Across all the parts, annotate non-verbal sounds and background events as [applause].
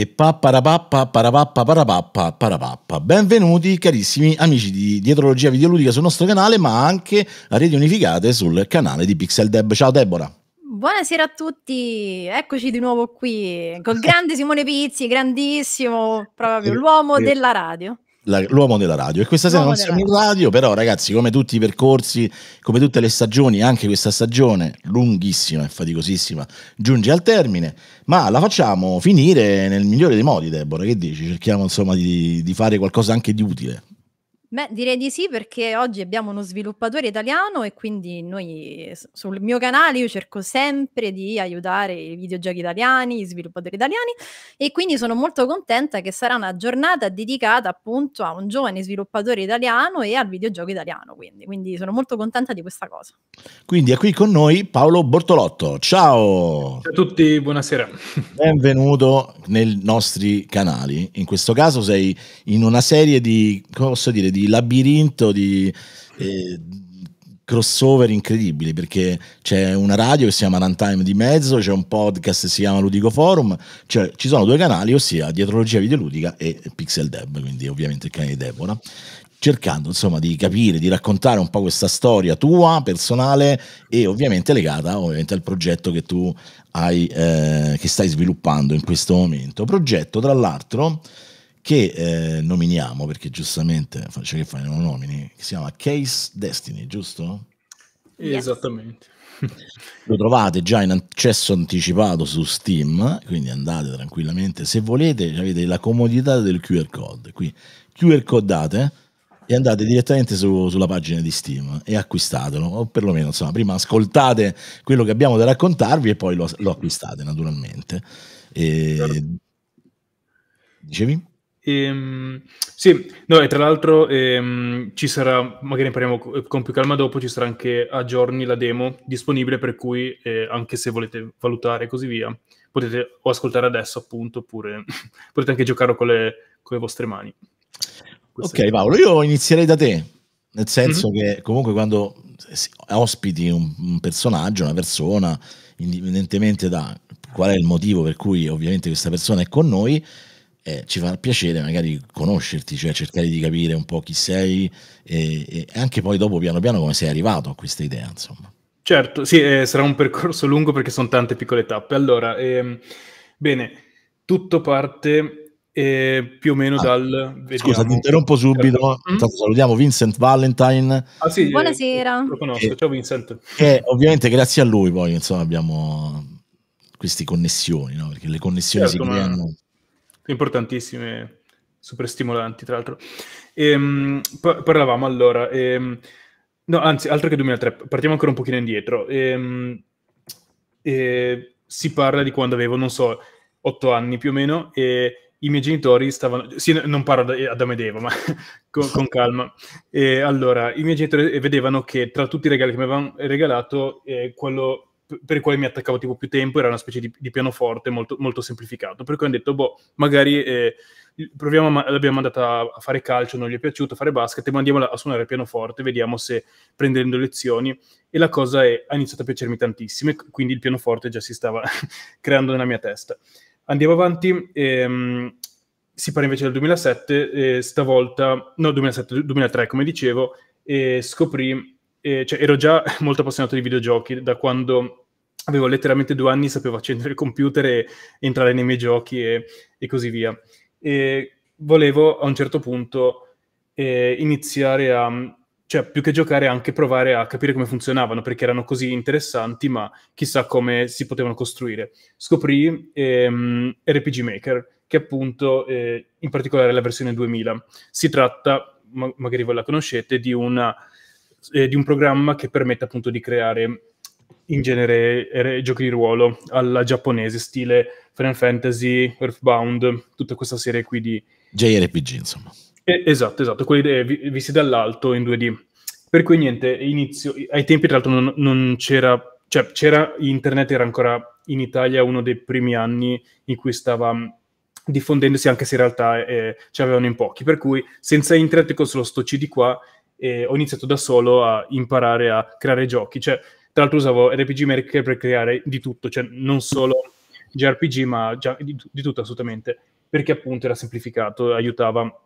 e papparapappa parapappa parapappa parapappa. Benvenuti carissimi amici di Dietrologia Videoludica sul nostro canale ma anche a Reti Unificate sul canale di Pixel Deb. Ciao Deborah! Buonasera a tutti, eccoci di nuovo qui col grande Simone Pizzi, grandissimo, proprio eh, l'uomo eh, della radio la, l'uomo della radio. E questa sera l'uomo non siamo in radio, però ragazzi, come tutti i percorsi, come tutte le stagioni, anche questa stagione lunghissima e faticosissima giunge al termine, ma la facciamo finire nel migliore dei modi, Deborah, che dici? Cerchiamo insomma di, di fare qualcosa anche di utile. Beh, direi di sì perché oggi abbiamo uno sviluppatore italiano e quindi noi sul mio canale io cerco sempre di aiutare i videogiochi italiani, gli sviluppatori italiani e quindi sono molto contenta che sarà una giornata dedicata appunto a un giovane sviluppatore italiano e al videogioco italiano, quindi, quindi sono molto contenta di questa cosa. Quindi è qui con noi Paolo Bortolotto. Ciao! Ciao a tutti, buonasera. [laughs] Benvenuto nei nostri canali. In questo caso sei in una serie di, come posso dire, di di labirinto di eh, crossover incredibili perché c'è una radio che si chiama Runtime di mezzo, c'è un podcast che si chiama Ludico Forum, cioè ci sono due canali, ossia Dietrologia Videoludica e Pixel Deb, quindi ovviamente il canale di Deborah cercando insomma di capire, di raccontare un po' questa storia tua, personale e ovviamente legata ovviamente al progetto che tu hai, eh, che stai sviluppando in questo momento. Progetto tra l'altro che eh, nominiamo, perché giustamente, faccio che fai, non nomini, si chiama Case Destiny, giusto? Esattamente. Lo trovate già in accesso anticipato su Steam, quindi andate tranquillamente. Se volete, avete la comodità del QR code. Qui QR codate e andate direttamente su, sulla pagina di Steam e acquistatelo, o perlomeno insomma, prima ascoltate quello che abbiamo da raccontarvi e poi lo, lo acquistate naturalmente. E... Certo. Dicevi? Ehm, sì, no, e tra l'altro ehm, ci sarà, magari ne parliamo con più calma dopo, ci sarà anche a giorni la demo disponibile, per cui eh, anche se volete valutare e così via, potete o ascoltare adesso appunto, oppure [laughs] potete anche giocarlo con le, con le vostre mani. Questa ok Paolo, io inizierei da te, nel senso mm-hmm. che comunque quando ospiti un, un personaggio, una persona, indipendentemente da qual è il motivo per cui ovviamente questa persona è con noi, eh, ci fa piacere magari conoscerti, cioè cercare di capire un po' chi sei e, e anche poi dopo piano piano come sei arrivato a questa idea, insomma. Certo, sì, eh, sarà un percorso lungo perché sono tante piccole tappe. Allora, ehm, bene, tutto parte eh, più o meno ah, dal... Vediamo. Scusa, ti interrompo subito. Mm-hmm. salutiamo Vincent Valentine. Ah, sì, eh, Buonasera. lo conosco, eh, ciao Vincent. Che ovviamente grazie a lui poi, insomma, abbiamo queste connessioni, no? Perché le connessioni certo, si creano... Ma importantissime, super stimolanti tra l'altro. Ehm, parlavamo allora, ehm, no anzi, altro che 2003, partiamo ancora un pochino indietro. Ehm, eh, si parla di quando avevo, non so, otto anni più o meno e i miei genitori stavano, sì, non parlo ad Amedeva, ma [laughs] con, con, calma. E allora, i miei genitori vedevano che tra tutti i regali che mi avevano regalato, eh, quello per il quale mi attaccavo tipo più tempo, era una specie di, di pianoforte molto, molto, semplificato, per cui ho detto, boh, magari eh, proviamo, ma- l'abbiamo mandata a fare calcio, non gli è piaciuto fare basket, e mandiamola a suonare il pianoforte, vediamo se prendendo lezioni, e la cosa è, ha iniziato a piacermi tantissimo, e quindi il pianoforte già si stava [laughs] creando nella mia testa. Andiamo avanti, ehm, si parla invece del 2007, eh, stavolta, no 2007, 2003 come dicevo, eh, scoprì eh, cioè, ero già [laughs] molto appassionato di videogiochi da quando avevo letteralmente due anni, sapevo accendere il computer e entrare nei miei giochi e, e così via. E volevo a un certo punto eh, iniziare a, cioè più che giocare, anche provare a capire come funzionavano, perché erano così interessanti, ma chissà come si potevano costruire. Scoprì ehm, RPG Maker, che appunto, eh, in particolare la versione 2000, si tratta, ma- magari voi la conoscete, di una eh, di un programma che permette appunto di creare in genere er- giochi di ruolo alla giapponese, stile Final Fantasy, Earthbound, tutta questa serie qui di... JRPG insomma. Eh, esatto, esatto, quelli vi- visti dall'alto in 2D. Per cui niente, inizio, ai tempi tra l'altro non, non c'era, cioè c'era internet, era ancora in Italia uno dei primi anni in cui stava mm, diffondendosi anche se in realtà eh, ce avevano in pochi. Per cui senza internet con solo sto CD qua e ho iniziato da solo a imparare a creare giochi. Cioè, tra l'altro usavo RPG Maker per creare di tutto, cioè non solo JRPG, ma di, di, tutto assolutamente, perché appunto era semplificato, aiutava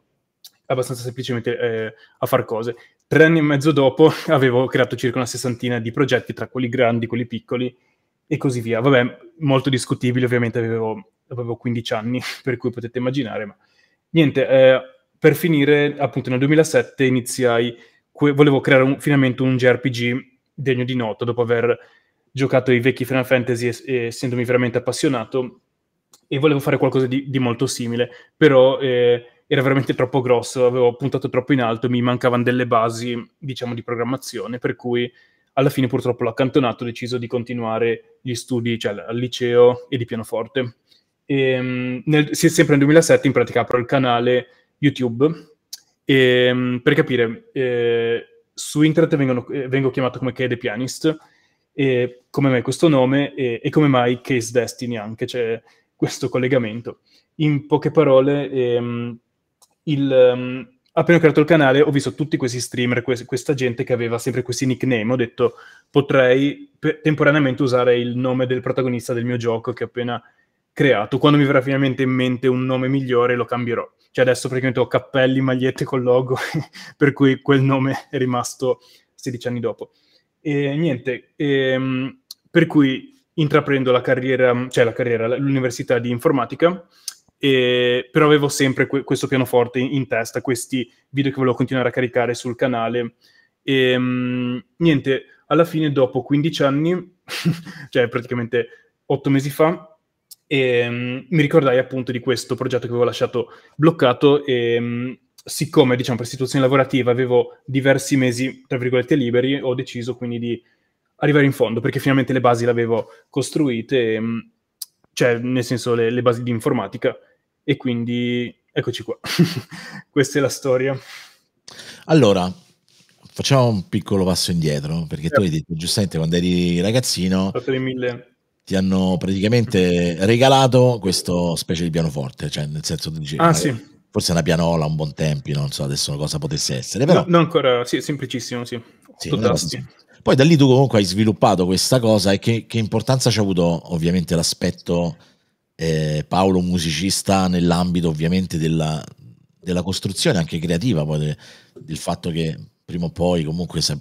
abbastanza semplicemente eh, a fare cose. Tre anni e mezzo dopo [laughs] avevo creato circa una sessantina di progetti, tra quelli grandi, quelli piccoli e così via. Vabbè, molto discutibile, ovviamente avevo, avevo 15 anni, [laughs] per cui potete immaginare, ma niente, eh, per finire, appunto, nel 2007 iniziai, que- volevo creare un, finalmente un JRPG degno di nota dopo aver giocato i vecchi Final Fantasy e, essendomi veramente appassionato e volevo fare qualcosa di, di molto simile, però eh, era veramente troppo grosso, avevo puntato troppo in alto, mi mancavano delle basi, diciamo, di programmazione, per cui alla fine purtroppo l'ho accantonato, ho deciso di continuare gli studi, cioè al liceo e di pianoforte. E, ehm, nel, sempre nel 2007 in pratica apro il canale YouTube e, ehm, per capire, eh, su internet vengono, eh, vengo chiamato come Kay Pianist, e come mai questo nome e, e come mai Case Destiny anche, c'è cioè questo collegamento. In poche parole, ehm, il, um, appena ho creato il canale ho visto tutti questi streamer, que- questa gente che aveva sempre questi nickname, ho detto potrei pe- temporaneamente usare il nome del protagonista del mio gioco che appena creato. Quando mi verrà finalmente in mente un nome migliore lo cambierò. Cioè adesso praticamente ho cappelli, magliette col logo, [laughs] per cui quel nome è rimasto 16 anni dopo. E niente, e, ehm, per cui intraprendo la carriera, cioè la carriera, l'università di informatica, e, però avevo sempre que- questo pianoforte in, in testa, questi video che volevo continuare a caricare sul canale. E, ehm, niente, alla fine dopo 15 anni, [laughs] cioè praticamente 8 mesi fa, e, um, mi ricordai appunto di questo progetto che avevo lasciato bloccato e um, siccome diciamo per situazione lavorativa avevo diversi mesi tra virgolette liberi, ho deciso quindi di arrivare in fondo perché finalmente le basi le avevo costruite, e, um, cioè nel senso le, le basi di informatica e quindi eccoci qua. [laughs] Questa è la storia. Allora, facciamo un piccolo passo indietro, perché certo. tu hai certo. detto giustamente quando eri ragazzino... Ho fatto le mille ti hanno praticamente regalato questo specie di pianoforte, cioè nel senso di dici, ah, sì. forse una pianola, un buon tempi, non so adesso cosa potesse essere, però... No, no ancora, sì, semplicissimo, sì. sì Poi da lì tu comunque hai sviluppato questa cosa e che, che importanza ci ha avuto ovviamente l'aspetto eh, Paolo musicista nell'ambito ovviamente della, della costruzione anche creativa, poi de, del fatto che prima o poi comunque se,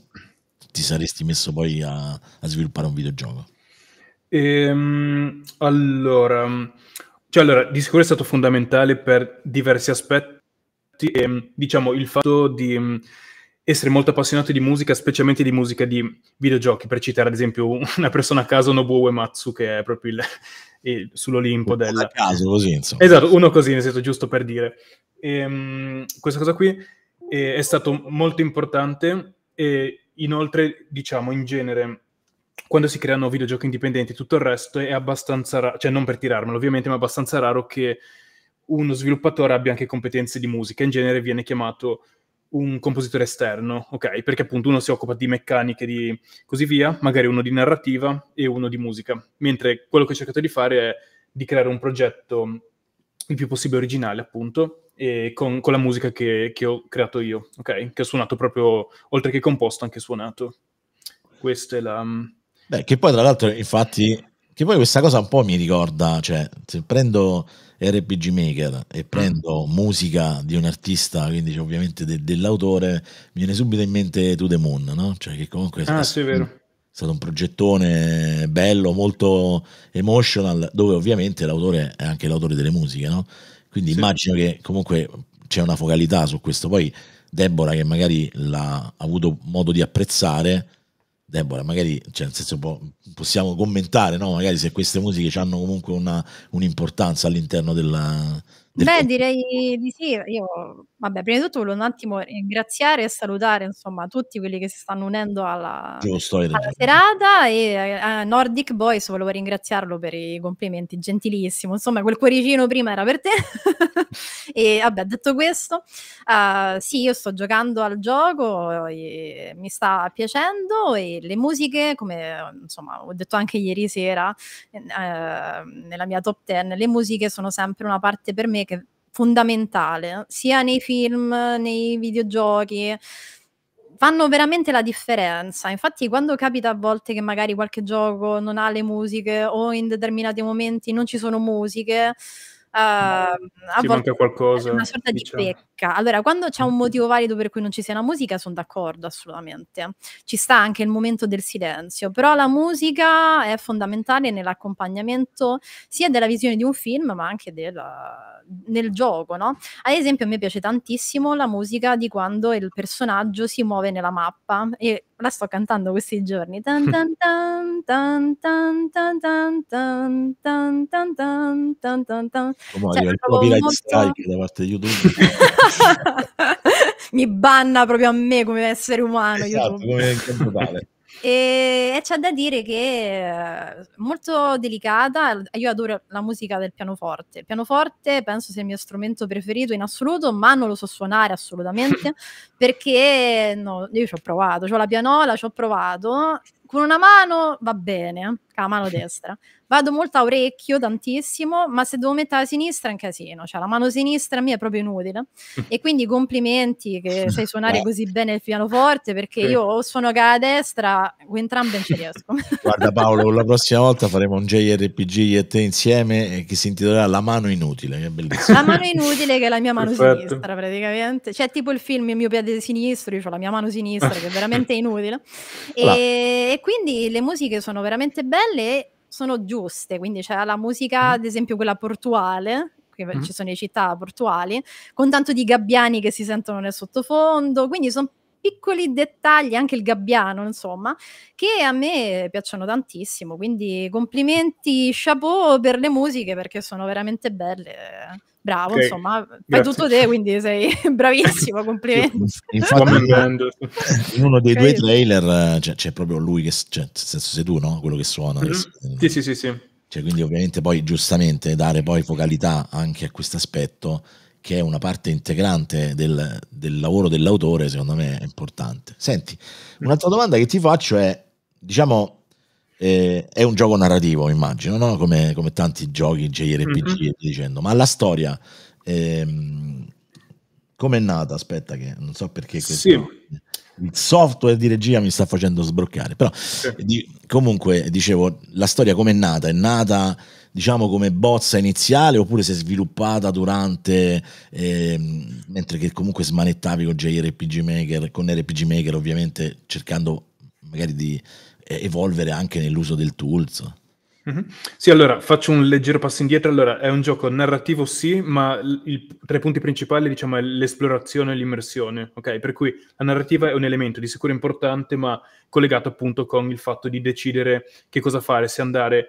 ti saresti messo poi a, a sviluppare un videogioco. Ehm, allora, cioè, allora, di sicuro è stato fondamentale per diversi aspetti. E, ehm, diciamo, il fatto di mm, essere molto appassionato di musica, specialmente di musica di videogiochi, per citare ad esempio [laughs] una persona a caso, Nobuo Uematsu, che è proprio il, [laughs] il, sull'Olimpo del... A caso, così, insomma. Esatto, uno così, nel senso, giusto per dire. E, ehm, questa cosa qui è, eh, è stato molto importante e inoltre, diciamo, in genere quando si creano videogiochi indipendenti tutto il resto è abbastanza raro, cioè non per tirarmelo ovviamente, ma è abbastanza raro che uno sviluppatore abbia anche competenze di musica. In genere viene chiamato un compositore esterno, ok? Perché appunto uno si occupa di meccaniche di così via, magari uno di narrativa e uno di musica. Mentre quello che ho cercato di fare è di creare un progetto il più possibile originale, appunto, e con, con la musica che, che, ho creato io, ok? Che ho suonato proprio, oltre che composto, anche suonato. Questa è la, Beh, che poi tra l'altro, infatti, che poi questa cosa un po' mi ricorda, cioè, se prendo RPG Maker e mm. prendo musica di un artista, quindi cioè, ovviamente de- dell'autore, mi viene subito in mente To The Moon, no? Cioè, che comunque... Ah, è, sì, è vero. È stato un progettone bello, molto emotional, dove ovviamente l'autore è anche l'autore delle musiche, no? Quindi sì. immagino che comunque c'è una focalità su questo. Poi Deborah, che magari l'ha avuto modo di apprezzare, Debora, magari cioè, nel senso possiamo commentare, no? magari se queste musiche hanno comunque una, un'importanza all'interno della, Beh, direi di sì. Io, vabbè, prima di tutto volevo un attimo ringraziare e salutare insomma tutti quelli che si stanno unendo alla, Giusto, alla serata e eh, a Nordic Boys volevo ringraziarlo per i complimenti, gentilissimo. Insomma, quel cuoricino prima era per te. [laughs] e vabbè, detto questo, uh, sì, io sto giocando al gioco, e mi sta piacendo e le musiche, come insomma ho detto anche ieri sera eh, nella mia top 10, le musiche sono sempre una parte per me che fondamentale, sia nei film, nei videogiochi, fanno veramente la differenza. Infatti, quando capita a volte che magari qualche gioco non ha le musiche o in determinati momenti non ci sono musiche, Uh, a volte qualcosa, una sorta diciamo. di pecca. Allora, quando c'è un mm. motivo valido per cui non ci sia una musica, sono d'accordo assolutamente. Ci sta anche il momento del silenzio, però la musica è fondamentale nell'accompagnamento sia della visione di un film, ma anche della, nel gioco, no? Ad esempio, a me piace tantissimo la musica di quando il personaggio si muove nella mappa e la sto cantando questi giorni. Mi banna proprio a me come essere umano. Esatto, YouTube. come e, e c'è da dire che è eh, molto delicata, io adoro la musica del pianoforte, il pianoforte penso sia il mio strumento preferito in assoluto, ma non lo so suonare assolutamente [laughs] perché no, io ci ho provato, ho la pianola, ci ho provato con una mano va bene, la eh, mano [laughs] destra. Vado molto a orecchio, tantissimo, ma se devo mettere la sinistra è un casino, cioè la mano sinistra a me è proprio inutile. Mm. E quindi complimenti che [laughs] sai suonare no. così bene il pianoforte, perché sì. io o suono che la destra, o entrambe ci riesco. [laughs] Guarda Paolo, la prossima volta faremo un JRPG io e te insieme eh, che si intitolerà La mano inutile, che è bellissimo. La mano inutile che è la mia mano Perfetto. sinistra praticamente. C'è cioè, tipo il film Il mio piede sinistro, io ho la mia mano sinistra che è veramente inutile. E, e quindi le musiche sono veramente belle e sono giuste, quindi c'è la musica, mm. ad esempio quella portuale, qui mm. ci sono le città portuali, con tanto di gabbiani che si sentono nel sottofondo, quindi sono piccoli dettagli, anche il gabbiano, insomma, che a me piacciono tantissimo. Quindi complimenti, chapeau per le musiche perché sono veramente belle. Bravo, okay. insomma, fai tutto te, quindi sei [laughs] bravissimo, complimenti. Infatti, eh, in uno dei okay. due trailer cioè, c'è proprio lui che, cioè, senso sei tu, no? Quello che suona. Mm-hmm. sì, sì, sì, sì. Cioè, quindi ovviamente poi giustamente dare poi focalità anche a questo aspetto che è una parte integrante del, del lavoro dell'autore, secondo me è importante. Senti, un'altra domanda che ti faccio è, diciamo, eh, è un gioco narrativo, immagino, no? come, come, tanti giochi JRPG, mm-hmm. dicendo, ma la storia... Ehm, come è nata? Aspetta, che non so perché questo, sì. il software di regia mi sta facendo sbroccare. Però, sì. di, comunque, dicevo, la storia com'è nata? È nata diciamo come bozza iniziale oppure si è sviluppata durante eh, mentre che comunque smanettavi con JRPG Maker con RPG Maker ovviamente cercando magari di eh, evolvere anche nell'uso del tools mm-hmm. Sì, allora faccio un leggero passo indietro. Allora, è un gioco narrativo, sì, ma il, tra i punti principali, diciamo, è l'esplorazione e l'immersione. Ok, per cui la narrativa è un elemento di sicuro importante, ma collegato appunto con il fatto di decidere che cosa fare, se andare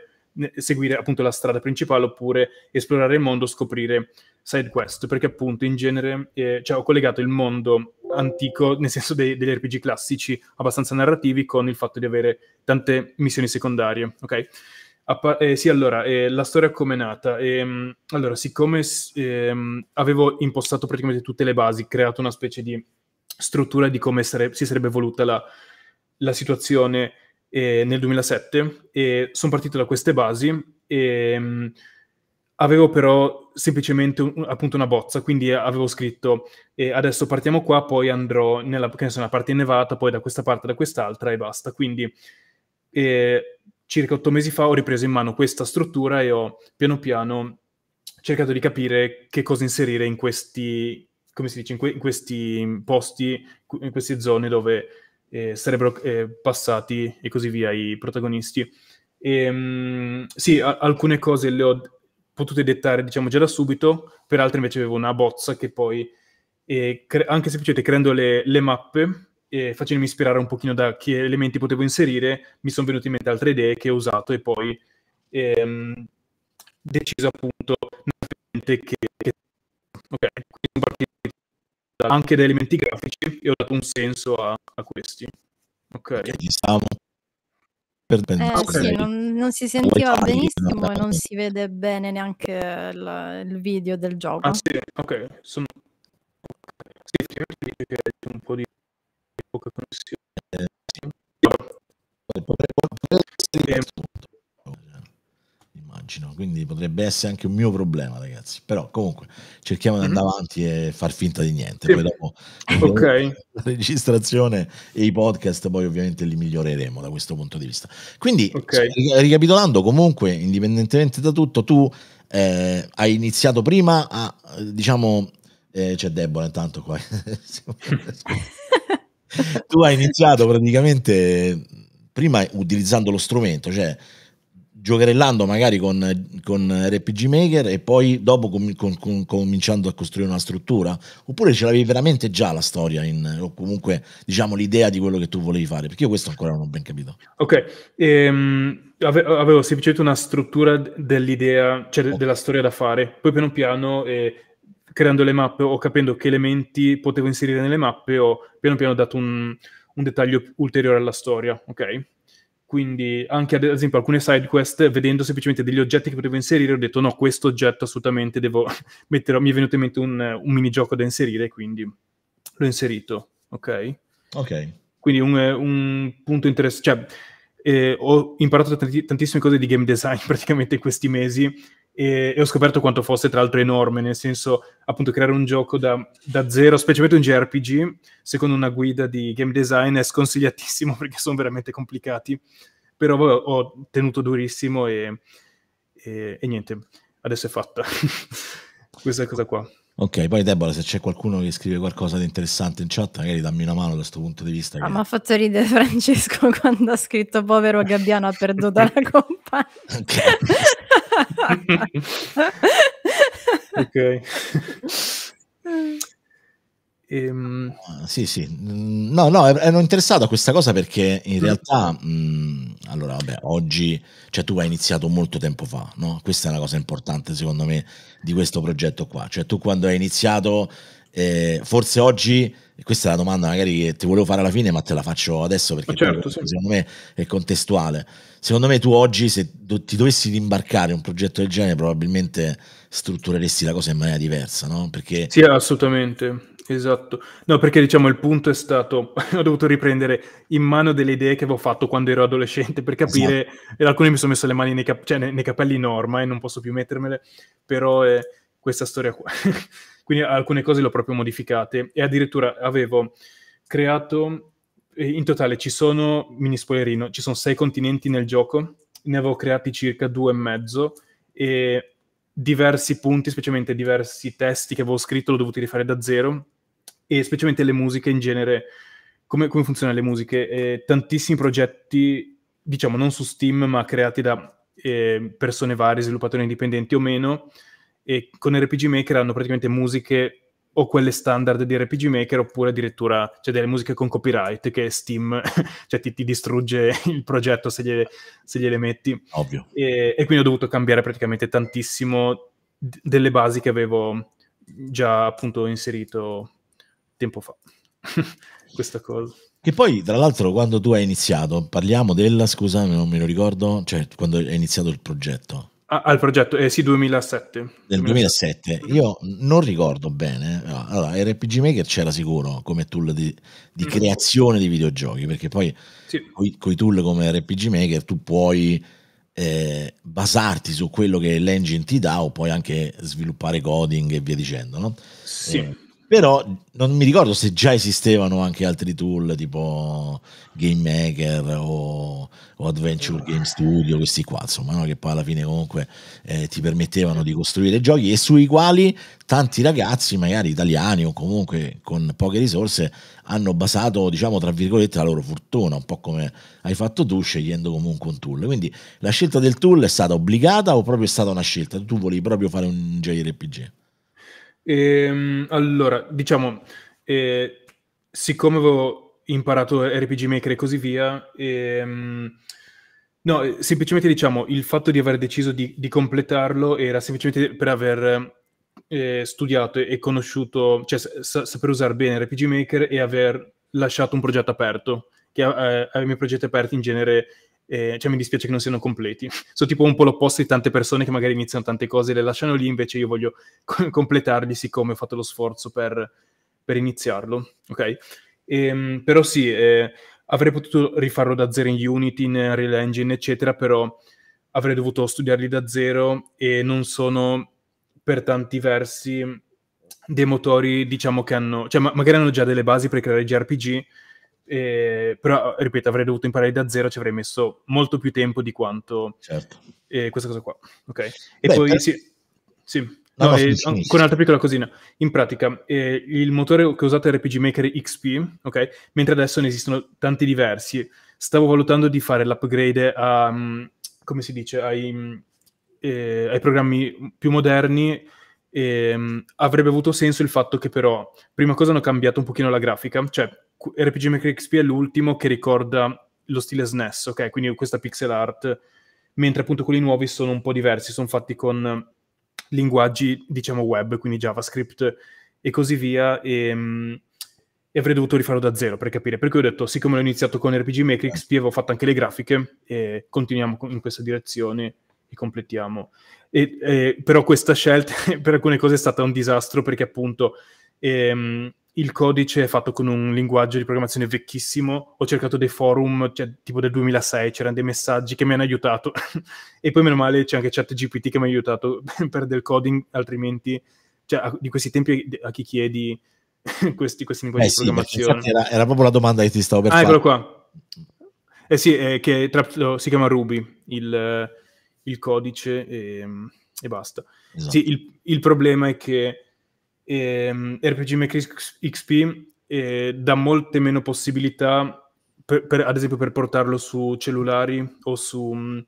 seguire appunto la strada principale oppure esplorare il mondo, scoprire side quest, perché appunto in genere eh, cioè, ho collegato il mondo antico, nel senso dei, degli RPG classici abbastanza narrativi, con il fatto di avere tante missioni secondarie, ok? Appa- eh, sì, allora, eh, la storia com'è nata? Eh, allora, siccome ehm, avevo impostato praticamente tutte le basi, creato una specie di struttura di come sare- si sarebbe voluta la, la situazione eh, nel 2007 e sono partito da queste basi e ehm, mh, avevo però semplicemente un, appunto una bozza, quindi avevo scritto eh, adesso partiamo qua, poi andrò nella che ne so, una parte innevata, poi da questa parte, da quest'altra e basta. Quindi eh, circa otto mesi fa ho ripreso in mano questa struttura e ho piano piano cercato di capire che cosa inserire in questi, come si dice, in, que- in questi posti, in queste zone dove eh, sarebbero eh, passati e così via i protagonisti. E, ehm, mh, sì, a- alcune cose le ho potute dettare diciamo già da subito, per altre invece avevo una bozza che poi, eh, cre- anche semplicemente creando le, le mappe e facendomi ispirare un pochino da che elementi potevo inserire, mi sono venute in mente altre idee che ho usato e poi ehm, deciso appunto che, che ok, anche da elementi grafici e ho dato un senso a, a questi. Ok. okay diciamo. Eh, sì, non, non, si sentiva diciamo, benissimo e non si vede bene neanche la, il video del gioco. Ah sì, ok. Sono... Sì, effettivamente dice che hai un po' di poca connessione. Eh, sì. Potrei, potrei, immagino, quindi potrebbe essere anche un mio problema, ragazzi. Però comunque cerchiamo di andare mhm. avanti e far finta di niente. Sì. Poi dopo [laughs] okay. [laughs] la registrazione e i podcast poi ovviamente li miglioreremo da questo punto di vista. Quindi, okay. ricapitolando, comunque, indipendentemente da tutto, tu eh, hai iniziato prima a, diciamo, eh, c'è Deborah intanto qua. [laughs] tu hai iniziato praticamente prima utilizzando lo strumento, cioè giocherellando magari con, con, RPG Maker e poi dopo com, com, com, cominciando a costruire una struttura? Oppure ce l'avevi veramente già la storia in, o comunque diciamo l'idea di quello che tu volevi fare? Perché io questo ancora non ho ben capito. Ok, ehm, avevo semplicemente una struttura dell'idea, cioè okay. della storia da fare, poi piano piano... Eh, creando le mappe o capendo che elementi potevo inserire nelle mappe ho piano piano dato un, un dettaglio ulteriore alla storia, ok? Quindi anche ad esempio alcune side quest, vedendo semplicemente degli oggetti che potevo inserire, ho detto no, questo oggetto assolutamente devo [laughs] metterlo. Mi è venuto in mente un, un minigioco da inserire, quindi l'ho inserito. Ok? Ok. Quindi un, un punto interessante. Cioè, eh, ho imparato tanti, tantissime cose di game design [laughs] praticamente in questi mesi e, e, ho scoperto quanto fosse tra l'altro enorme, nel senso appunto creare un gioco da, da, zero, specialmente un JRPG, secondo una guida di game design è sconsigliatissimo [laughs] perché sono veramente complicati, però vabbè, ho tenuto durissimo e, e, e niente, adesso è fatta [laughs] questa cosa qua. Ok, poi Deborah, se c'è qualcuno che scrive qualcosa di interessante in chat, magari dammi una mano da questo punto di vista. Ah, che... Ma ha fatto ridere Francesco [laughs] quando ha scritto povero Gabbiano ha perduto la [laughs] compagna. [laughs] ok. okay. Ehm... Ah, sì, sì, mm, no, no, ero interessato a questa cosa perché in mm. realtà, mh, mm, allora, vabbè, oggi, cioè tu hai iniziato molto tempo fa, no? Questa è una cosa importante secondo me di questo progetto qua, cioè tu quando hai iniziato, eh, forse oggi, questa è la domanda magari che ti volevo fare alla fine, ma te la faccio adesso perché certo, sì. secondo me è contestuale. Secondo me tu oggi se ti dovessi rimbarcare un progetto del genere probabilmente struttureresti la cosa in maniera diversa, no? Perché... Sì, assolutamente Esatto, no perché diciamo il punto è stato, [laughs] ho dovuto riprendere in mano delle idee che avevo fatto quando ero adolescente per capire, esatto. e alcune mi sono messo le mani nei, cap- cioè nei, capelli norma e non posso più mettermele, però è eh, questa storia qua. [laughs] Quindi alcune cose le ho proprio modificate e addirittura avevo creato, in totale ci sono, mini spoilerino, ci sono sei continenti nel gioco, ne avevo creati circa due e mezzo e diversi punti, specialmente diversi testi che avevo scritto, l'ho dovuti rifare da zero e specialmente le musiche in genere, come, come funzionano le musiche? Eh, tantissimi progetti, diciamo non su Steam, ma creati da eh, persone varie, sviluppatori indipendenti o meno, e con RPG Maker hanno praticamente musiche o quelle standard di RPG Maker oppure addirittura cioè, delle musiche con copyright che Steam [laughs] cioè, ti, ti, distrugge il progetto se gliele, se gliele metti. Ovvio. E, e, quindi ho dovuto cambiare praticamente tantissimo d- delle basi che avevo già appunto inserito tempo fa [laughs] questa cosa. Che poi, tra l'altro, quando tu hai iniziato, parliamo della, scusa, non me lo ricordo, cioè quando hai iniziato il progetto. Ah, al progetto, eh, sì, 2007. Del 2007. 2007. Io non ricordo bene. Allora, RPG Maker c'era sicuro come tool di, di mm. creazione di videogiochi, perché poi sì. con i tool come RPG Maker tu puoi eh, basarti su quello che l'engine ti dà o puoi anche sviluppare coding e via dicendo, no? Sì. Eh, però non mi ricordo se già esistevano anche altri tool tipo Game Maker o, o Adventure eh. Game Studio, questi qua, insomma, no? che poi alla fine comunque eh, ti permettevano di costruire giochi e sui quali tanti ragazzi, magari italiani o comunque con poche risorse, hanno basato, diciamo, tra virgolette, la loro fortuna, un po' come hai fatto tu scegliendo comunque un tool. Quindi la scelta del tool è stata obbligata o proprio è stata una scelta? Tu volevi proprio fare un JRPG? Ehm, allora, diciamo, eh, siccome avevo imparato RPG Maker e così via, ehm, no, eh, semplicemente diciamo, il fatto di aver deciso di, di completarlo era semplicemente per aver eh, studiato e conosciuto, cioè sa- saper usare bene RPG Maker e aver lasciato un progetto aperto, che eh, ai miei progetti aperti in genere eh, cioè mi dispiace che non siano completi. [laughs] Sono tipo un po' l'opposto di tante persone che magari iniziano tante cose e le lasciano lì, invece io voglio [laughs] co- completarli siccome ho fatto lo sforzo per, per iniziarlo, ok? E, ehm, però sì, eh, avrei potuto rifarlo da zero in Unity, in Unreal Engine, eccetera, però avrei dovuto studiarli da zero e non sono per tanti versi dei motori, diciamo che hanno, cioè ma- magari hanno già delle basi per creare JRPG, eh, però, ripeto, avrei dovuto imparare da zero, ci avrei messo molto più tempo di quanto certo. eh, questa cosa qua. Ok. E Beh, poi per... sì. sì. No, no, eh, con un'altra piccola cosina. In pratica, eh, il motore che ho usato è RPG Maker XP, okay? Mentre adesso ne esistono tanti diversi. Stavo valutando di fare l'upgrade a, mm, come si dice, ai, mm, eh, ai programmi più moderni Ehm, avrebbe avuto senso il fatto che però, prima cosa, hanno cambiato un pochino la grafica, cioè RPG Maker XP è l'ultimo che ricorda lo stile SNES, ok? Quindi questa pixel art, mentre appunto quelli nuovi sono un po' diversi, sono fatti con linguaggi, diciamo, web, quindi JavaScript e così via, e, ehm, e avrei dovuto rifarlo da zero per capire. Perché ho detto, siccome l'ho iniziato con RPG Maker XP, avevo fatto anche le grafiche, e continuiamo in questa direzione li completiamo. E, eh, però questa scelta [laughs] per alcune cose è stata un disastro perché appunto ehm, il codice è fatto con un linguaggio di programmazione vecchissimo, ho cercato dei forum cioè, tipo del 2006, c'erano dei messaggi che mi hanno aiutato [laughs] e poi meno male c'è anche ChatGPT che mi ha aiutato [laughs] per del coding, altrimenti cioè, a, di questi tempi a chi chiedi questi, questi linguaggi eh sì, di programmazione? Era, era, proprio la domanda che ti stavo per ah, fare. Ah, eccolo qua. Eh sì, eh, che tra, si chiama Ruby, il il codice e, ehm, e basta. Esatto. Sì, il, il, problema è che ehm, RPG Maker XP eh, dà molte meno possibilità, per, per, ad esempio, per portarlo su cellulari o su, mh,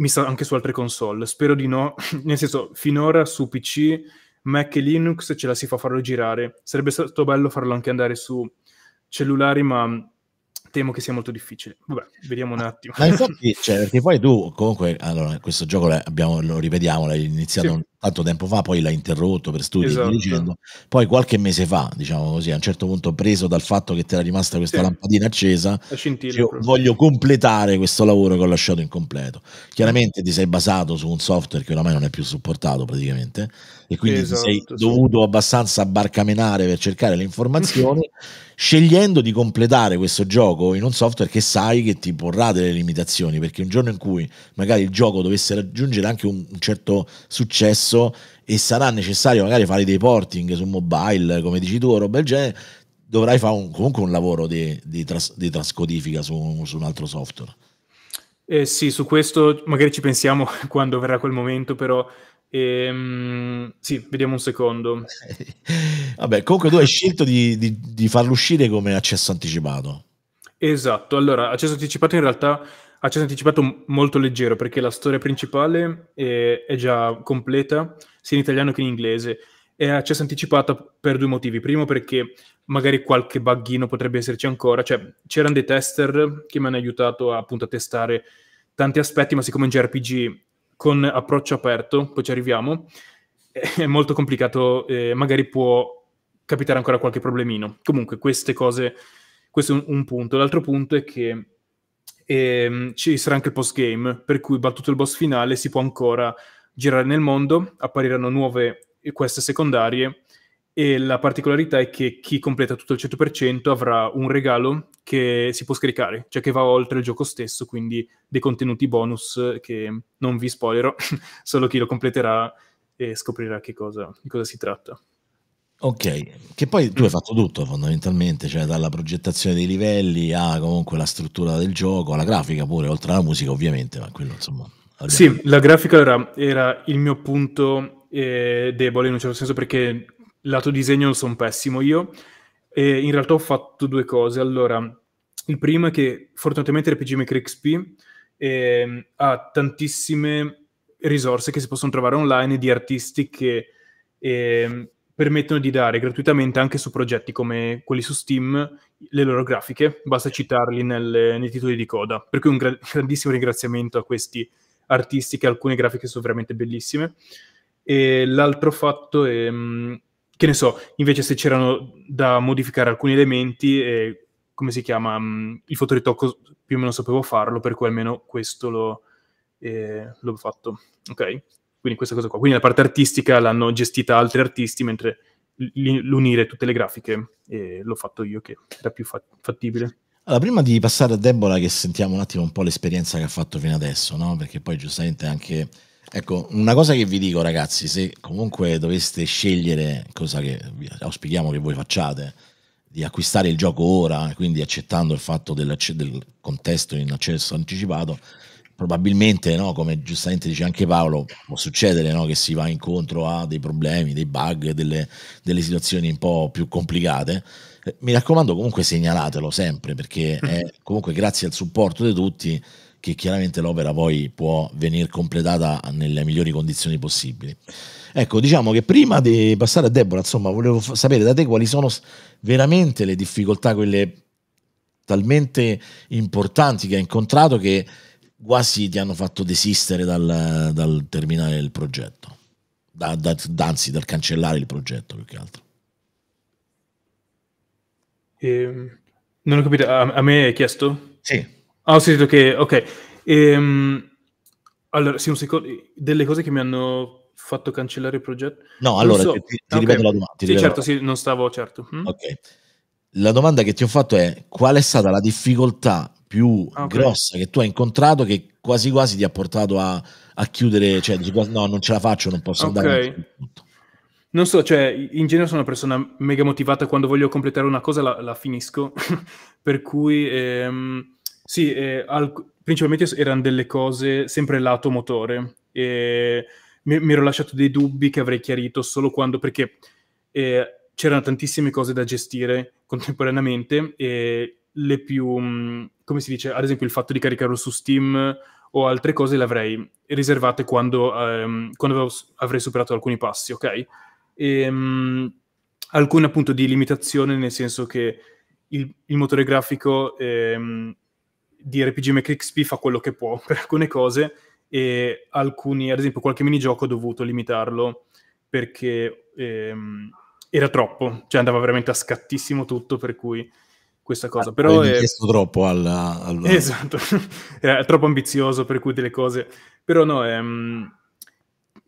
mm, anche su altre console. Spero di no, [laughs] nel senso, finora su PC, Mac e Linux ce la si fa farlo girare. Sarebbe stato bello farlo anche andare su cellulari, ma temo che sia molto difficile. Vabbè, vediamo un attimo. Ma infatti, [laughs] cioè, perché poi tu comunque, allora, questo gioco l'abbiamo, lo rivediamo, l'hai iniziato sì. un tanto tempo fa, poi l'ha interrotto per studi esatto. dicendo. Poi qualche mese fa, diciamo così, a un certo punto preso dal fatto che ti era rimasta questa sì. lampadina accesa, io voglio completare questo lavoro che ho lasciato incompleto. Chiaramente ti sei basato su un software che oramai non è più supportato praticamente e quindi esatto, sei sì. dovuto abbastanza barcamenare per cercare le informazioni, [laughs] scegliendo di completare questo gioco in un software che sai che ti porrà delle limitazioni, perché un giorno in cui magari il gioco dovesse raggiungere anche un certo successo, basso e sarà necessario magari fare dei porting su mobile, come dici tu, o roba del genere, dovrai fare un, comunque un lavoro di, di, tras, di trascodifica su, su, un altro software. Eh sì, su questo magari ci pensiamo [laughs] quando verrà quel momento, però ehm, sì, vediamo un secondo. [laughs] Vabbè, comunque tu hai scelto di, di farlo uscire come accesso anticipato. Esatto, allora accesso anticipato in realtà accesso ah, anticipato molto leggero perché la storia principale è, è, già completa sia in italiano che in inglese. È accesso anticipato per due motivi. Primo perché magari qualche buggino potrebbe esserci ancora, cioè c'erano dei tester che mi hanno aiutato appunto a testare tanti aspetti, ma siccome è un JRPG con approccio aperto, poi ci arriviamo, eh, è molto complicato, eh, magari può capitare ancora qualche problemino. Comunque queste cose, questo è un, un punto. L'altro punto è che e ehm, ci sarà anche il post-game, per cui battuto il boss finale si può ancora girare nel mondo, appariranno nuove queste secondarie e la particolarità è che chi completa tutto il 100% avrà un regalo che si può scaricare, cioè che va oltre il gioco stesso, quindi dei contenuti bonus che non vi spoilerò, [laughs] solo chi lo completerà e scoprirà che cosa, di cosa si tratta. Ok, che poi tu hai fatto tutto fondamentalmente, cioè dalla progettazione dei livelli a comunque la struttura del gioco, alla grafica pure, oltre alla musica ovviamente, ma quello insomma... Abbiamo... Sì, la grafica era, era il mio punto eh, debole in un certo senso perché lato disegno sono pessimo io e in realtà ho fatto due cose. Allora, il primo è che fortunatamente RPG Maker XP eh, ha tantissime risorse che si possono trovare online di artisti che... Eh, permettono di dare gratuitamente anche su progetti come quelli su Steam le loro grafiche, basta citarli nel, nei titoli di coda. Per cui un gra- grandissimo ringraziamento a questi artisti che alcune grafiche sono veramente bellissime. E l'altro fatto è, mm, che ne so, invece se c'erano da modificare alcuni elementi, eh, come si chiama, mm, il fotoritocco più o meno sapevo farlo, per cui almeno questo lo, eh, l'ho fatto. Ok. Quindi questa cosa qua. Quindi la parte artistica l'hanno gestita altri artisti, mentre l'unire tutte le grafiche eh, l'ho fatto io, che era più fattibile. Allora, prima di passare a Deborah, che sentiamo un attimo un po' l'esperienza che ha fatto fino adesso, no? Perché poi giustamente anche... Ecco, una cosa che vi dico ragazzi, se comunque doveste scegliere, cosa che auspichiamo che voi facciate, di acquistare il gioco ora, quindi accettando il fatto del, del contesto in accesso anticipato, probabilmente, no, come giustamente dice anche Paolo, può succedere no, che si va incontro a dei problemi, dei bug, delle, delle situazioni un po' più complicate. Eh, mi raccomando, comunque segnalatelo sempre, perché mm. è comunque grazie al supporto di tutti che chiaramente l'opera poi può venire completata nelle migliori condizioni possibili. Ecco, diciamo che prima di passare a Deborah, insomma, volevo sapere da te quali sono veramente le difficoltà, quelle talmente importanti che hai incontrato che quasi ti hanno fatto desistere dal, dal terminare il progetto, da, da, anzi dal cancellare il progetto più che altro. Ehm, non ho capito, a, a me hai chiesto? Sì. Ah, ho sentito che, ok. Ehm, allora, sì, un secondo, delle cose che mi hanno fatto cancellare il progetto. No, non allora, so. ti, ti ah, okay. la domanda. Sì, certo, sì, non stavo, certo. Mm? Ok la domanda che ti ho fatto è qual è stata la difficoltà più ah, okay. grossa che tu hai incontrato che quasi quasi ti ha portato a, a chiudere, cioè dici no non ce la faccio, non posso okay. andare. Non so, cioè in genere sono una persona mega motivata, quando voglio completare una cosa la, la finisco, [laughs] per cui ehm, sì, eh, al, principalmente erano delle cose sempre lato motore e mi, mi, ero lasciato dei dubbi che avrei chiarito solo quando, perché... Eh, c'erano tantissime cose da gestire contemporaneamente e le più, mm, come si dice, ad esempio il fatto di caricarlo su Steam o altre cose le avrei riservate quando, ehm, quando avevo, avrei superato alcuni passi, ok? E, ehm, mh, alcune appunto di limitazione, nel senso che il, il motore grafico ehm, di RPG Maker XP fa quello che può per alcune cose e alcuni, ad esempio qualche minigioco ho dovuto limitarlo perché ehm, era troppo, cioè andava veramente a scattissimo tutto, per cui questa cosa. Ah, Però è chiesto troppo alla, alla... [laughs] Esatto, [laughs] era troppo ambizioso, per cui delle cose... Però no, è, mm,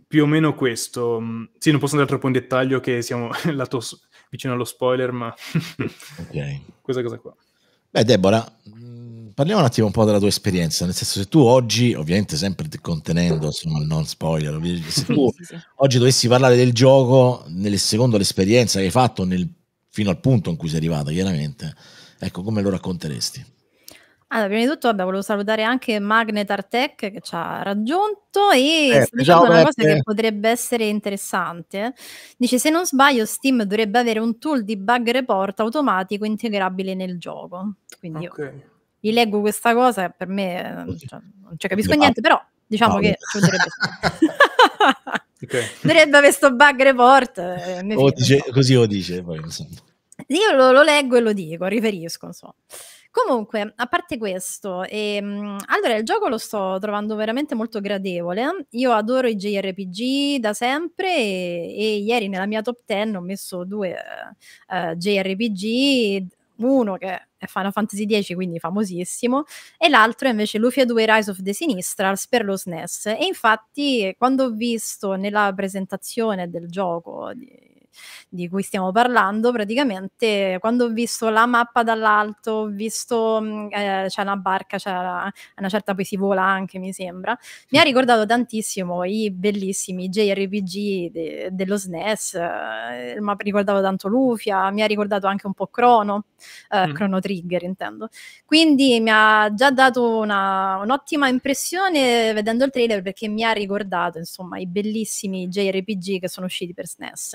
più o meno questo. Mm, sì, non posso andare troppo in dettaglio che siamo [laughs] lato, vicino allo spoiler, ma... ok. Questa cosa qua. Beh, Deborah, parliamo un attimo un po' della tua esperienza, nel senso se tu oggi, ovviamente sempre contenendo insomma, il non spoiler, se [laughs] tu oggi dovessi parlare del gioco nel, secondo l'esperienza che hai fatto nel, fino al punto in cui sei arrivata chiaramente, ecco come lo racconteresti? Allora, prima di tutto vabbè, volevo salutare anche Magnetar Tech che ci ha raggiunto e eh, ciao, una cosa che potrebbe essere interessante. Dice, se non sbaglio, Steam dovrebbe avere un tool di bug report automatico integrabile nel gioco. Quindi okay. io gli leggo questa cosa per me cioè, non ci capisco niente, ah, però diciamo no. Ah, che okay. dovrebbe [laughs] avere sto bug report. Eh, o dice, così lo dice, poi, Io lo, lo, leggo e lo dico, riferisco, insomma. Comunque, a parte questo, ehm, allora il gioco lo sto trovando veramente molto gradevole. Io adoro i JRPG da sempre e, e ieri nella mia top 10 ho messo due eh, eh JRPG uno che è Final Fantasy X, quindi famosissimo, e l'altro è invece Lufia 2 Rise of the Sinistrals per lo SNES. E infatti, quando ho visto nella presentazione del gioco di, di cui stiamo parlando, praticamente quando ho visto la mappa dall'alto, ho visto mm, eh, c'è una barca, c'è una certa poi si vola anche, mi sembra, mi ha ricordato tantissimo i bellissimi JRPG de- dello SNES, eh, mi ha ricordato tanto Lufia, mi ha ricordato anche un po' Crono, eh, mm. Chrono Trigger intendo. Quindi mi ha già dato una, un'ottima impressione vedendo il trailer perché mi ha ricordato insomma i bellissimi JRPG che sono usciti per SNES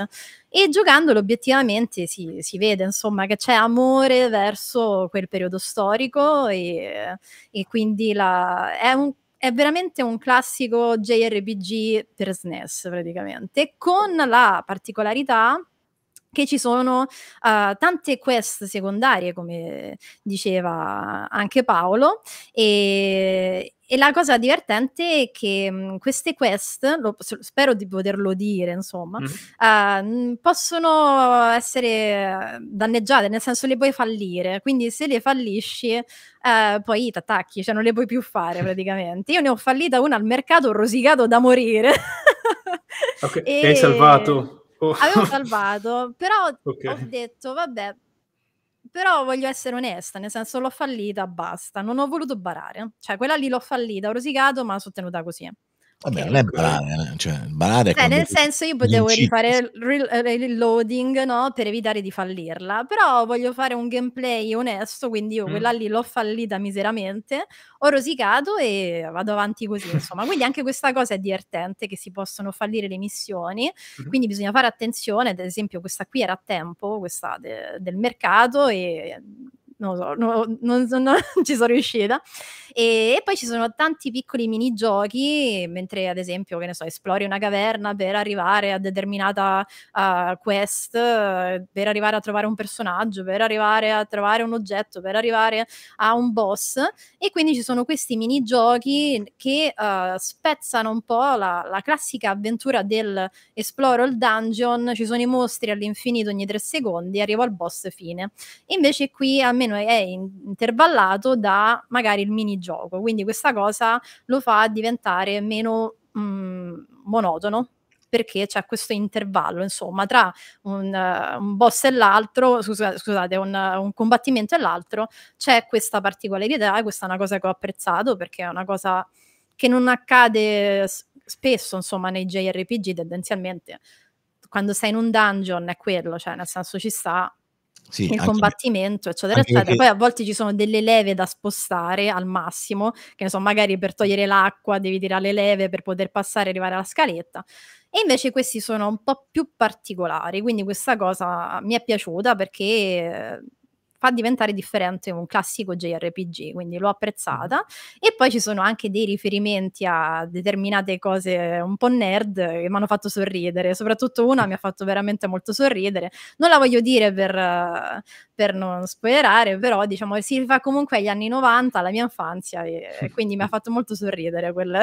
e giocando giocandolo obiettivamente si, si vede insomma che c'è amore verso quel periodo storico e, e quindi la, è un è veramente un classico JRPG per SNES praticamente, con la particolarità che ci sono uh, tante quest secondarie, come diceva anche Paolo, e, e la cosa divertente è che mh, mhmm, queste quest, lo, spero di poterlo dire, insomma, mm. uh, possono essere eh, danneggiate, nel senso le puoi fallire, quindi se le fallisci uh, poi ti attacchi, cioè non le puoi più fare [laughs] praticamente. Io ne ho fallita una al mercato, rosicato da morire. Ok, [laughs] e... hai salvato. Oh. Avevo [laughs] salvato, però okay. ho detto, vabbè, però voglio essere onesta, nel senso l'ho fallita, basta, non ho voluto barare, cioè quella lì l'ho fallita, ho rosicato, ma l'ho tenuta così. Vabbè, non è banale, eh, cioè, banale è eh, nel senso io potevo rifare il reloading eh, no, per evitare di fallirla, però voglio fare un gameplay onesto, quindi io mm. quella lì l'ho fallita miseramente, ho rosicato e vado avanti così, insomma. quindi anche questa cosa è divertente, che si possono fallire le missioni, mm. quindi bisogna fare attenzione, ad esempio questa qui era a tempo, questa de- del mercato e non lo so, no, non, non, non, [laughs] ci sono riuscita. E, e, poi ci sono tanti piccoli minigiochi, mentre ad esempio, che ne so, esplori una caverna per arrivare a determinata uh, quest, per arrivare a trovare un personaggio, per arrivare a trovare un oggetto, per arrivare a un boss. E quindi ci sono questi minigiochi che uh, spezzano un po' la, la classica avventura del esploro il dungeon, ci sono i mostri all'infinito ogni tre secondi, arrivo al boss fine. Invece qui a me almeno è intervallato da magari il minigioco. Quindi questa cosa lo fa diventare meno mh, mm, monotono perché c'è questo intervallo, insomma, tra un, uh, un boss e l'altro, scusa, scusate, un, uh, un, combattimento e l'altro, c'è questa particolarità, questa è una cosa che ho apprezzato perché è una cosa che non accade spesso, insomma, nei JRPG tendenzialmente. Quando sei in un dungeon è quello, cioè nel senso ci sta, sì, il combattimento, eccetera, eccetera. Perché... Poi a volte ci sono delle leve da spostare al massimo, che ne so, magari per togliere l'acqua devi tirare le leve per poter passare e arrivare alla scaletta. E invece questi sono un po' più particolari, quindi questa cosa mi è piaciuta perché fa diventare differente un classico JRPG, quindi l'ho apprezzata. E poi ci sono anche dei riferimenti a determinate cose un po' nerd che mi hanno fatto sorridere, soprattutto una mi ha fatto veramente molto sorridere. Non la voglio dire per, per non spoilerare, però diciamo si rifà comunque agli anni 90, alla mia infanzia, e, e [laughs] quindi mi ha fatto molto sorridere quel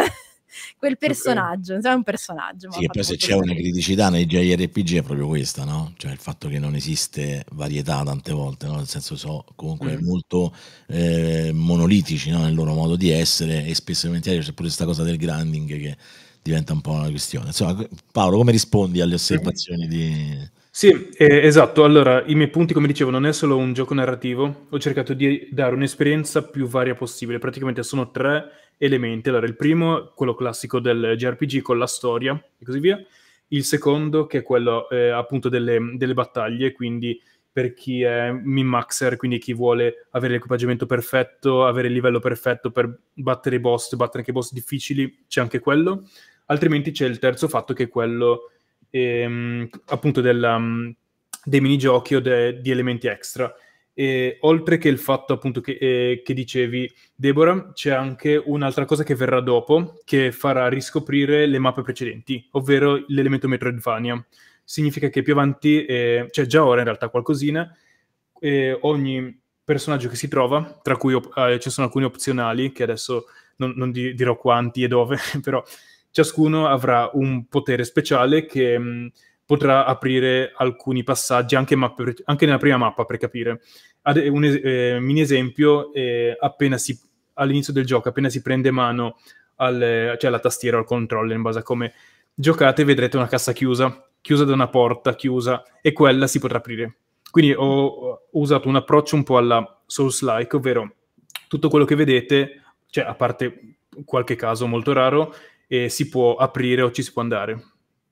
quel personaggio, okay. è un personaggio. Sì, e poi se c'è bene. una criticità nei JRPG è proprio questa, no? Cioè il fatto che non esiste varietà tante volte, no? Nel senso sono comunque mm. molto eh, monolitici no? nel loro modo di essere e spesso e volentieri c'è pure questa cosa del grinding che diventa un po' una questione. Insomma, Paolo, come rispondi alle osservazioni di... Sì, eh, esatto. Allora, i miei punti, come dicevo, non è solo un gioco narrativo, ho cercato di dare un'esperienza più varia possibile. Praticamente sono tre elementi. Allora, il primo, quello classico del JRPG con la storia e così via. Il secondo, che è quello eh, appunto delle, delle, battaglie, quindi per chi è min-maxer, quindi chi vuole avere l'equipaggiamento perfetto, avere il livello perfetto per battere i boss, battere anche i boss difficili, c'è anche quello. Altrimenti c'è il terzo fatto, che è quello ehm, appunto della, dei minigiochi o de, di elementi extra e oltre che il fatto appunto che, eh, che, dicevi, Deborah, c'è anche un'altra cosa che verrà dopo che farà riscoprire le mappe precedenti, ovvero l'elemento Metroidvania. Significa che più avanti, eh, cioè già ora in realtà qualcosina, eh, ogni personaggio che si trova, tra cui op- eh, ci sono alcuni opzionali, che adesso non, non di- dirò quanti e dove, [laughs] però ciascuno avrà un potere speciale che... Mh, mm, potrà aprire alcuni passaggi anche, mappe, anche nella prima mappa per capire. Ad, un es- eh, mini esempio, eh, si, all'inizio del gioco, appena si prende mano al, cioè alla tastiera o al controller in base a come giocate, vedrete una cassa chiusa, chiusa da una porta, chiusa, e quella si potrà aprire. Quindi ho, ho usato un approccio un po' alla Souls-like, ovvero tutto quello che vedete, cioè a parte qualche caso molto raro, eh, si può aprire o ci si può andare.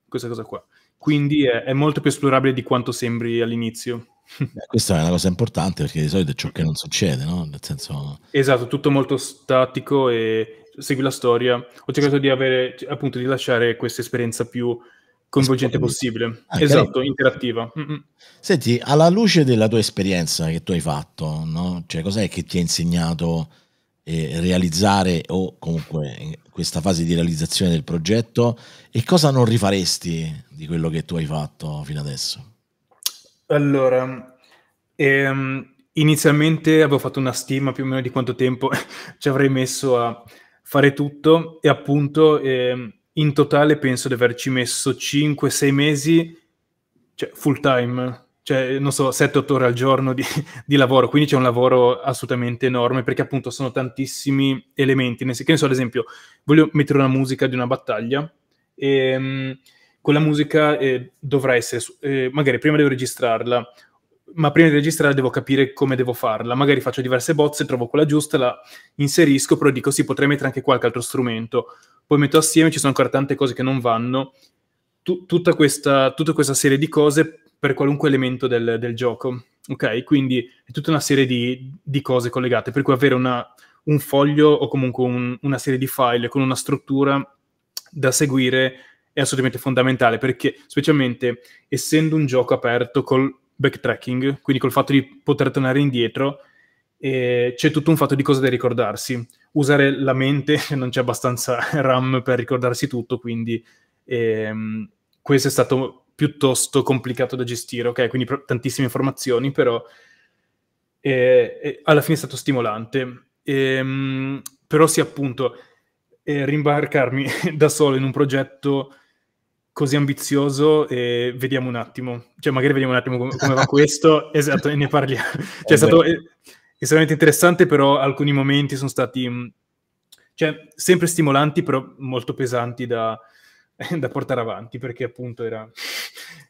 Questa cosa qua. Quindi è, è molto più esplorabile di quanto sembri all'inizio. Beh, questa è una cosa importante perché di solito è ciò che non succede, no? Nel senso... Esatto, tutto molto statico e segui la storia. Ho cercato di avere, appunto, di lasciare questa esperienza più coinvolgente possibile. Ah, esatto, carino. interattiva. mm Senti, alla luce della tua esperienza che tu hai fatto, no? Cioè, cos'è che ti ha insegnato eh, realizzare o comunque questa fase di realizzazione del progetto e cosa non rifaresti di quello che tu hai fatto fino adesso? Allora, ehm, inizialmente avevo fatto una stima più o meno di quanto tempo [laughs] ci avrei messo a fare tutto e appunto ehm, in totale penso di averci messo 5-6 mesi, cioè full time, cioè, non so, 7-8 ore al giorno di, [laughs] di, lavoro, quindi c'è un lavoro assolutamente enorme perché appunto sono tantissimi elementi. Che ne so, ad esempio, voglio mettere una musica di una battaglia e ehm, quella musica eh, dovrà essere, eh, magari prima devo registrarla, ma prima di registrarla devo capire come devo farla. Magari faccio diverse bozze, trovo quella giusta, la inserisco, però dico sì, potrei mettere anche qualche altro strumento. Poi metto assieme, ci sono ancora tante cose che non vanno. Tut- tutta, questa, tutta questa serie di cose per qualunque elemento del, del gioco. Ok, quindi è tutta una serie di, di cose collegate, per cui avere una, un foglio o comunque un, una serie di file con una struttura da seguire è assolutamente fondamentale perché specialmente essendo un gioco aperto col backtracking, quindi col fatto di poter tornare indietro, eh, c'è tutto un fatto di cose da ricordarsi. Usare la mente, [laughs] non c'è abbastanza [laughs] RAM per ricordarsi tutto, quindi ehm, questo è stato piuttosto complicato da gestire, ok? Quindi pro- tantissime informazioni, però eh, eh, alla fine è stato stimolante. Ehm, però sì, appunto, eh, rimbarcarmi [laughs] da solo in un progetto così ambizioso e eh, vediamo un attimo, cioè magari vediamo un attimo come, come va [laughs] questo, esatto, e ne parliamo. Eh cioè, è stato eh, estremamente interessante, però alcuni momenti sono stati, mm, cioè, sempre stimolanti, però molto pesanti da, [laughs] da portare avanti, perché appunto era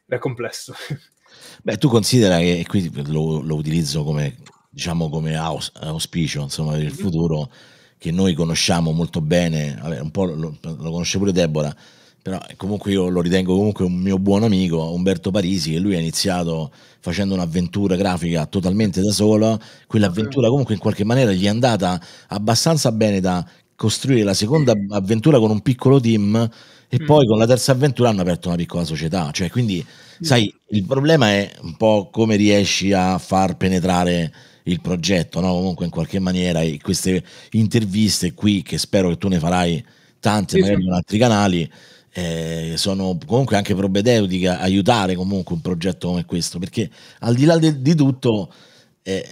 era complesso. [laughs] Beh, tu considera che e qui lo, lo, utilizzo come, diciamo, come aus, auspicio insomma, per il mhm. futuro che noi conosciamo molto bene, vabbè, un po' lo, lo conosce pure Deborah, però comunque io lo ritengo comunque un mio buon amico, Umberto Parisi, che lui ha iniziato facendo un'avventura grafica totalmente da solo, quell'avventura comunque in qualche maniera gli è andata abbastanza bene da costruire la seconda avventura con un piccolo team e mm. poi con la terza avventura hanno aperto una piccola società. Cioè, quindi, mm. sai, il problema è un po' come riesci a far penetrare il progetto, no? comunque in qualche maniera e queste interviste qui, che spero che tu ne farai tante, sì, magari sì. in altri canali, eh, sono comunque anche propedeutiche a aiutare comunque un progetto come questo, perché al di là de- di tutto, eh,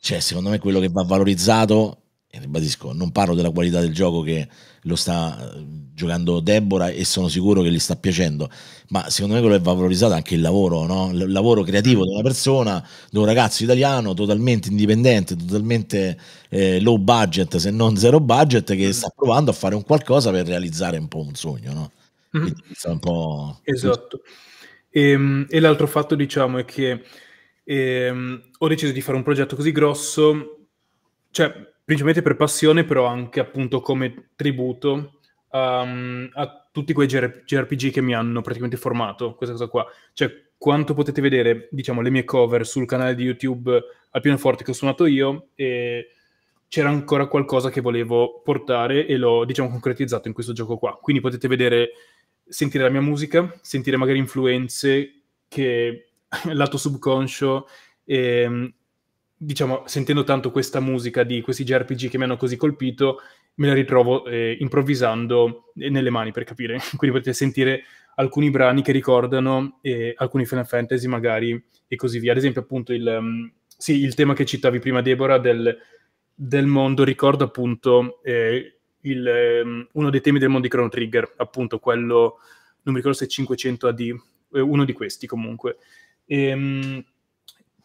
cioè, secondo me quello che va valorizzato eh, ribadisco, non parlo della qualità del gioco che lo sta eh, giocando Deborah e sono sicuro che gli sta piacendo, ma secondo me quello è valorizzato anche il lavoro, no? il lavoro creativo di una persona, di un ragazzo italiano totalmente indipendente, totalmente eh, low budget, se non zero budget, che sta provando a fare un qualcosa per realizzare un po' un sogno. No? Mm-hmm. Quindi sta un po'... Esatto. E, ehm, e l'altro fatto, diciamo, è che ehm, ho deciso di fare un progetto così grosso, cioè principalmente per passione, però anche appunto come tributo um, a tutti quei JRPG che mi hanno praticamente formato, questa cosa qua. Cioè, quanto potete vedere, diciamo, le mie cover sul canale di YouTube al pianoforte che ho suonato io e c'era ancora qualcosa che volevo portare e l'ho, diciamo, concretizzato in questo gioco qua. Quindi potete vedere, sentire la mia musica, sentire magari influenze che [laughs] lato subconscio e, ehm, diciamo, sentendo tanto questa musica di questi JRPG che mi hanno così colpito, me la ritrovo eh, improvvisando eh, nelle mani per capire. [laughs] Quindi potete sentire alcuni brani che ricordano eh, alcuni Final Fantasy magari e così via. Ad esempio appunto il, um, sì, il tema che citavi prima Deborah del, del mondo ricorda appunto eh, il, um, uno dei temi del mondo di Chrono Trigger, appunto quello, non mi ricordo se è 500 AD, eh, uno di questi comunque. E, um,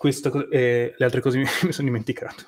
questa, eh, le altre cose [laughs] mi, sono dimenticato.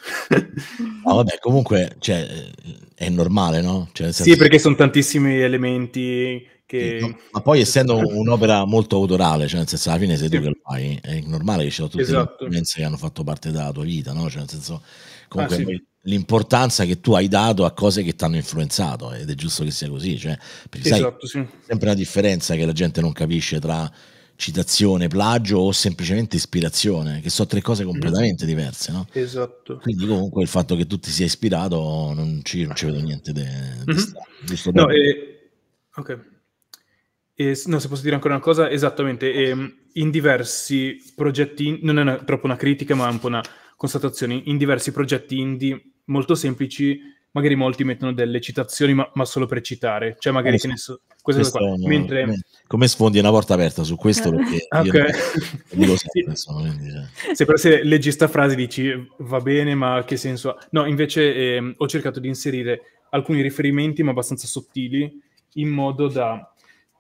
no, ah, vabbè, comunque cioè, eh, è normale, no? Cioè, senso... Sì, perché sono tantissimi elementi che... Sì, no, ma poi essendo un'opera molto autorale, cioè nel senso alla fine sei tu che lo fai, è normale che ci sono tutte esatto. le influenze che hanno fatto parte della tua vita, no? Cioè nel senso, ah, comunque... Ah, sì. L'importanza che tu hai dato a cose che ti hanno influenzato ed è giusto che sia così, cioè, perché esatto, sai, sempre la differenza che la gente non capisce tra citazione, plagio o semplicemente ispirazione, che sono tre cose mm. completamente diverse. No? Esatto. Quindi comunque il fatto che tu ti sia ispirato non ci, non ci vedo ah. niente di mm-hmm. giusto no, eh, ok. Eh, no, se posso dire ancora una cosa, esattamente, eh, in diversi progetti, non è una, troppo una critica, ma è un po' una constatazione, in diversi progetti indie molto semplici magari molti mettono delle citazioni, ma, ma solo per citare, cioè magari se eh, ne so, questa questo qua. No, Mentre... Come sfondi una porta aperta su questo? [laughs] Perché okay. io lo, sempre, [laughs] insomma, quindi, eh. se però se leggi questa frase dici va bene, ma che senso ha? No, invece eh, ho cercato di inserire alcuni riferimenti, ma abbastanza sottili, in modo da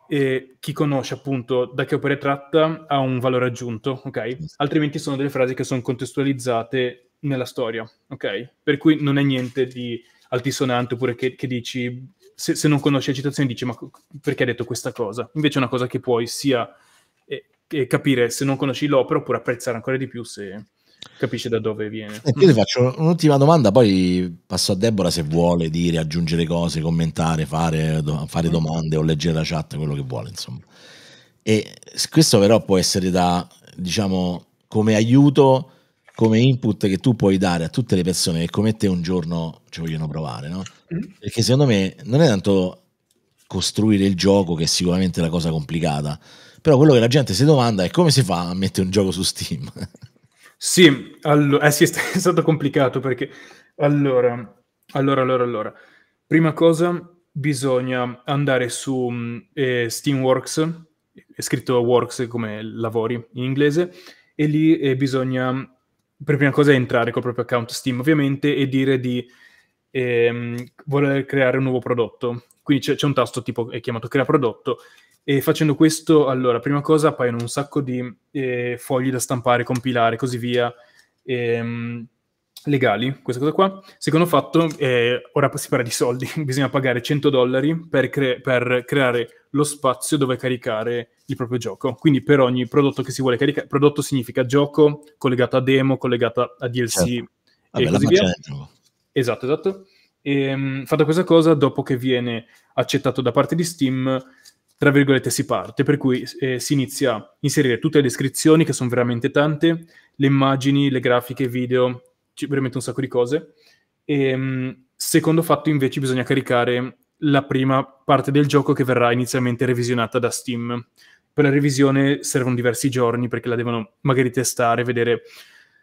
eh, chi conosce appunto da che opere tratta ha un valore aggiunto, ok? Altrimenti sono delle frasi che sono contestualizzate nella storia, ok? Per cui non è niente di altisonante oppure che, che dici, se, se, non conosci la citazione dici ma perché ha detto questa cosa? Invece è una cosa che puoi sia eh, eh, capire se non conosci l'opera oppure apprezzare ancora di più se capisci da dove viene. E io ti faccio un'ultima domanda, poi passo a Deborah se vuole dire, aggiungere cose, commentare, fare, do, fare domande o leggere la chat, quello che vuole, insomma. E questo però può essere da, diciamo, come aiuto come input che tu puoi dare a tutte le persone che come te un giorno ci vogliono provare, no? Mm. Perché secondo me non è tanto costruire il gioco che è sicuramente la cosa complicata, però quello che la gente si domanda è come si fa a mettere un gioco su Steam? [laughs] Sì, allora, eh sì, [laughs] è stato complicato perché allora, allora, allora, allora. Prima cosa, bisogna andare su mm, eh, Steamworks, è scritto works come lavori in inglese, e lì eh, bisogna per prima cosa è entrare col proprio account Steam, ovviamente, e dire di ehm, voler creare un nuovo prodotto. Quindi c'è, c'è un tasto tipo è chiamato crea prodotto. E facendo questo, allora, prima cosa appaiono un sacco di eh, fogli da stampare, compilare, così via, ehm, legali, questa cosa qua. Secondo fatto, eh, ora si parla di soldi, [laughs] bisogna pagare 100 dollari per, cre- per creare lo spazio dove caricare il proprio gioco. Quindi per ogni prodotto che si vuole caricare, prodotto significa gioco collegato a demo, collegato a DLC certo. e così via. Esatto, esatto. E, ehm, fatta questa cosa, dopo che viene accettato da parte di Steam, tra virgolette si parte, per cui eh, si inizia a inserire tutte le descrizioni, che sono veramente tante, le immagini, le grafiche, video, veramente un sacco di cose. E, ehm, secondo fatto invece bisogna caricare la prima parte del gioco che verrà inizialmente revisionata da Steam. Per la revisione servono diversi giorni perché la devono magari testare, vedere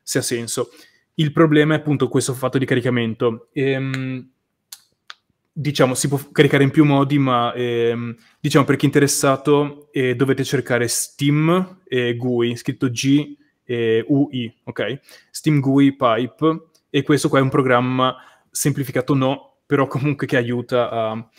se ha senso. Il problema è appunto questo fatto di caricamento. Ehm, diciamo, si può caricare in più modi, ma ehm, diciamo per chi è interessato eh, dovete cercare Steam eh, GUI, scritto G eh, UI, ok? Steam GUI Pipe, e questo qua è un programma semplificato no però comunque che aiuta a,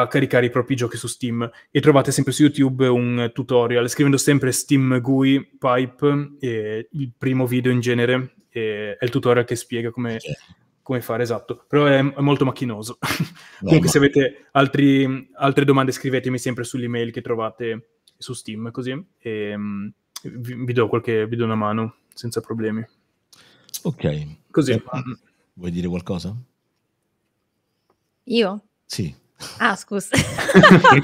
a, caricare i propri giochi su Steam. E trovate sempre su YouTube un tutorial scrivendo sempre Steam GUI Pipe, il primo video in genere è il tutorial che spiega come, come fare, esatto. Però è, è molto macchinoso. [laughs] No, comunque no. se avete altri, altre domande scrivetemi sempre sull'email che trovate su Steam, così e, mm, vi, vi, do qualche, vi do una mano senza problemi. Ok. Così. Eh, vuoi dire qualcosa? Io? Sì. Ah, scusa. [laughs]